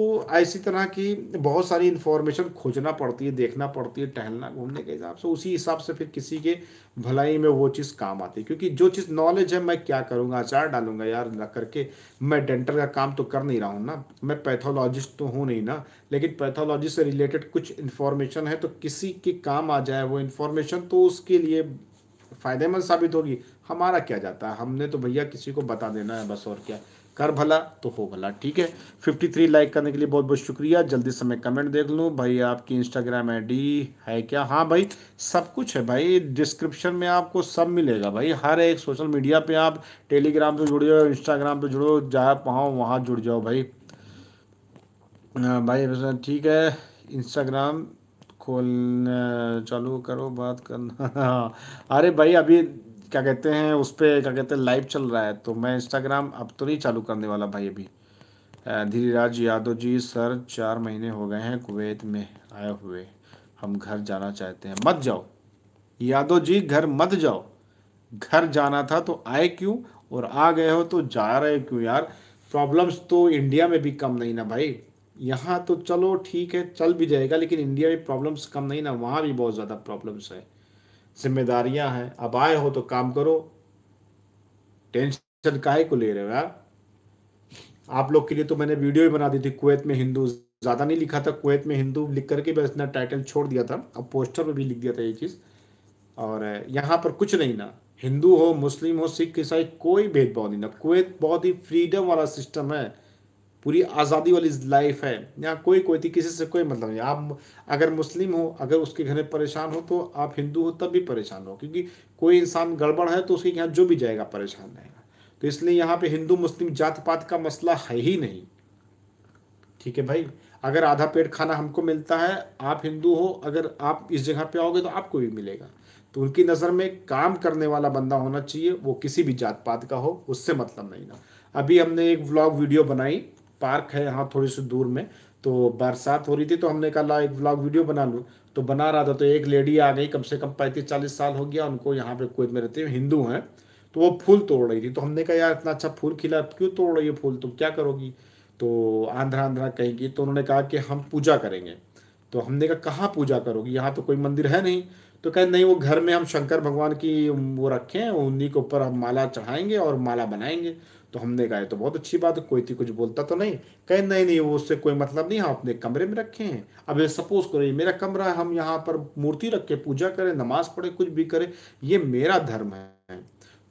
तो ऐसी तरह की बहुत सारी इन्फॉर्मेशन खोजना पड़ती है देखना पड़ती है टहलना घूमने के हिसाब से उसी हिसाब से फिर किसी के भलाई में वो चीज़ काम आती है क्योंकि जो चीज़ नॉलेज है मैं क्या करूँगा अचार डालूंगा यार रख करके मैं डेंटल का काम तो कर नहीं रहा हूँ ना मैं पैथोलॉजिस्ट तो हूँ नहीं ना लेकिन पैथोलॉजी से रिलेटेड कुछ इन्फॉर्मेशन है तो किसी के काम आ जाए वो इन्फॉर्मेशन तो उसके लिए फ़ायदेमंद साबित होगी हमारा क्या जाता है हमने तो भैया किसी को बता देना है बस और क्या कर भला तो हो भला ठीक है 53 लाइक करने के लिए बहुत बहुत शुक्रिया जल्दी से मैं कमेंट देख लूँ भाई आपकी इंस्टाग्राम आईडी है क्या हाँ भाई सब कुछ है भाई डिस्क्रिप्शन में आपको सब मिलेगा भाई हर एक सोशल मीडिया पे आप टेलीग्राम पर जुड़ जाओ इंस्टाग्राम पे जुड़ो जहाँ पाओ वहाँ जुड़ जाओ भाई हाँ भाई ठीक है इंस्टाग्राम खोल चालू करो बात करना अरे भाई अभी क्या कहते हैं उस पर क्या कहते हैं लाइव चल रहा है तो मैं इंस्टाग्राम अब तो नहीं चालू करने वाला भाई अभी धीरीराज यादव जी सर चार महीने हो गए हैं कुवैत में आए हुए हम घर जाना चाहते हैं मत जाओ यादव जी घर मत जाओ घर जाना था तो आए क्यों और आ गए हो तो जा रहे क्यों यार प्रॉब्लम्स तो इंडिया में भी कम नहीं ना भाई यहाँ तो चलो ठीक है चल भी जाएगा लेकिन इंडिया में प्रॉब्लम्स कम नहीं ना वहाँ भी बहुत ज़्यादा प्रॉब्लम्स है जिम्मेदारियां हैं अब आए हो तो काम करो टेंशन काहे को ले रहे हो यार आप लोग के लिए तो मैंने वीडियो भी बना दी थी कुवैत में हिंदू ज़्यादा नहीं लिखा था कुवैत में हिंदू लिख करके बस इतना टाइटल छोड़ दिया था अब पोस्टर पर भी लिख दिया था ये चीज़ और यहाँ पर कुछ नहीं ना हिंदू हो मुस्लिम हो सिख ईसाई कोई भेदभाव नहीं ना कुवैत बहुत ही फ्रीडम वाला सिस्टम है पूरी आज़ादी वाली लाइफ है यहाँ कोई कोई किसी से कोई मतलब नहीं आप अगर मुस्लिम हो अगर उसके घर में परेशान हो तो आप हिंदू हो तब भी परेशान हो क्योंकि कोई इंसान गड़बड़ है तो उसके यहाँ जो भी जाएगा परेशान रहेगा तो इसलिए यहाँ पे हिंदू मुस्लिम जात पात का मसला है ही नहीं ठीक है भाई अगर आधा पेट खाना हमको मिलता है आप हिंदू हो अगर आप इस जगह पे आओगे तो आपको भी मिलेगा तो उनकी नज़र में काम करने वाला बंदा होना चाहिए वो किसी भी जात पात का हो उससे मतलब नहीं ना अभी हमने एक व्लॉग वीडियो बनाई पार्क है यहाँ थोड़ी सी दूर में तो बरसात हो रही थी तो हमने कहा एक ब्लॉग वीडियो बना लूँ तो बना रहा था तो एक लेडी आ गई कम से कम पैंतीस चालीस साल हो गया उनको यहाँ पे कोई में रहते हैं हिंदू हैं तो वो फूल तोड़ रही थी तो हमने कहा यार इतना अच्छा फूल खिला क्यों तोड़ रही है फूल तुम क्या करोगी तो आंध्रा आंध्रा कहेंगी तो उन्होंने कहा कि हम पूजा करेंगे तो हमने कहा कहाँ पूजा करोगी यहाँ तो कोई मंदिर है नहीं तो कहे नहीं वो घर में हम शंकर भगवान की वो रखें उन्हीं के ऊपर हम माला चढ़ाएंगे और माला बनाएंगे तो हमने कहा तो बहुत अच्छी बात है कोई थी तो कुछ बोलता तो नहीं कहे नहीं नहीं वो उससे कोई मतलब नहीं हम अपने कमरे में रखे हैं अब ये सपोज करो ये मेरा कमरा है हम यहाँ पर मूर्ति रख के पूजा करें नमाज पढ़े कुछ भी करें ये मेरा धर्म है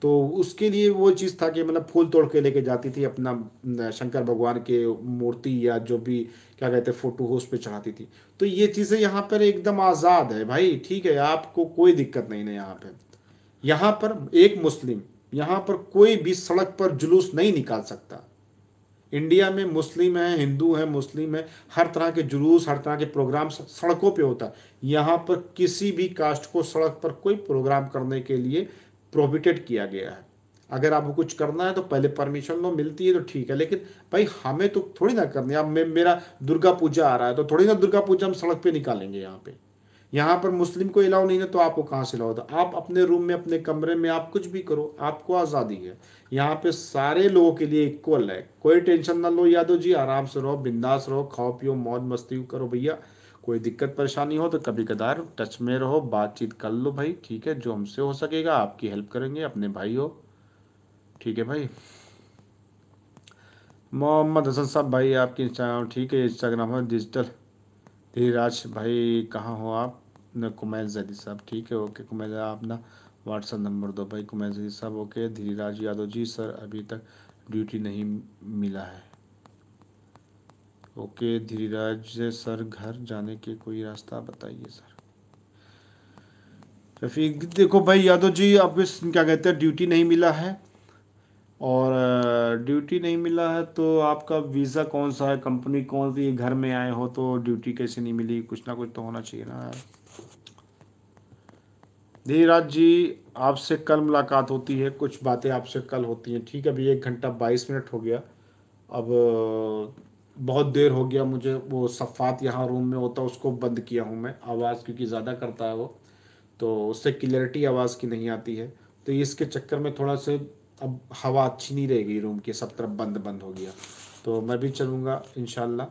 तो उसके लिए वो चीज़ था कि मतलब फूल तोड़ के लेके जाती थी अपना शंकर भगवान के मूर्ति या जो भी क्या कहते हैं फोटो हो उस पर चढ़ाती थी तो ये चीज़ें यहाँ पर एकदम आज़ाद है भाई ठीक है आपको कोई दिक्कत नहीं है यहाँ पर यहाँ पर एक मुस्लिम यहाँ पर कोई भी सड़क पर जुलूस नहीं निकाल सकता इंडिया में मुस्लिम है हिंदू है मुस्लिम है हर तरह के जुलूस हर तरह के प्रोग्राम सड़कों पे होता है यहाँ पर किसी भी कास्ट को सड़क पर कोई प्रोग्राम करने के लिए प्रोहिबिटेड किया गया है अगर आपको कुछ करना है तो पहले परमिशन लो मिलती है तो ठीक है लेकिन भाई हमें तो थोड़ी ना करनी अब मेरा दुर्गा पूजा आ रहा है तो थोड़ी ना दुर्गा पूजा हम सड़क पे निकालेंगे यहाँ पे यहाँ पर मुस्लिम को अलाउ नहीं है तो आपको कहाँ से अलाउ होता आप अपने रूम में अपने कमरे में आप कुछ भी करो आपको आज़ादी है यहाँ पे सारे लोगों के लिए इक्वल है कोई टेंशन ना लो यादव जी आराम से रहो बिंदास रहो खाओ पियो मौज मस्ती करो भैया कोई दिक्कत परेशानी हो तो कभी कदार टच में रहो बातचीत कर लो भाई ठीक है जो हमसे हो सकेगा आपकी हेल्प करेंगे अपने भाई हो ठीक है भाई मोहम्मद हसन साहब भाई आपकी इंस्टाग्राम ठीक है इंस्टाग्राम है डिजिटल धीराज भाई कहाँ हो आप न कुमैल जैदी साहब ठीक है ओके कुमैल आप ना व्हाट्सअप नंबर दो भाई कुमैल जैदी साहब ओके धीराज यादव जी सर अभी तक ड्यूटी नहीं मिला है ओके से सर घर जाने के कोई रास्ता बताइए सर रफीक देखो भाई यादव जी अब इस क्या कहते हैं ड्यूटी नहीं मिला है और ड्यूटी नहीं मिला है तो आपका वीज़ा कौन सा है कंपनी कौन सी घर में आए हो तो ड्यूटी कैसे नहीं मिली कुछ ना कुछ तो होना चाहिए ना धीराज जी आपसे कल मुलाकात होती है कुछ बातें आपसे कल होती हैं ठीक है अभी एक घंटा बाईस मिनट हो गया अब बहुत देर हो गया मुझे वो सफ़ात यहाँ रूम में होता उसको बंद किया हूँ मैं आवाज़ क्योंकि ज़्यादा करता है वो तो उससे क्लियरिटी आवाज़ की नहीं आती है तो इसके चक्कर में थोड़ा से अब हवा अच्छी नहीं रहेगी रूम की सब तरफ बंद बंद हो गया तो मैं भी चलूँगा इन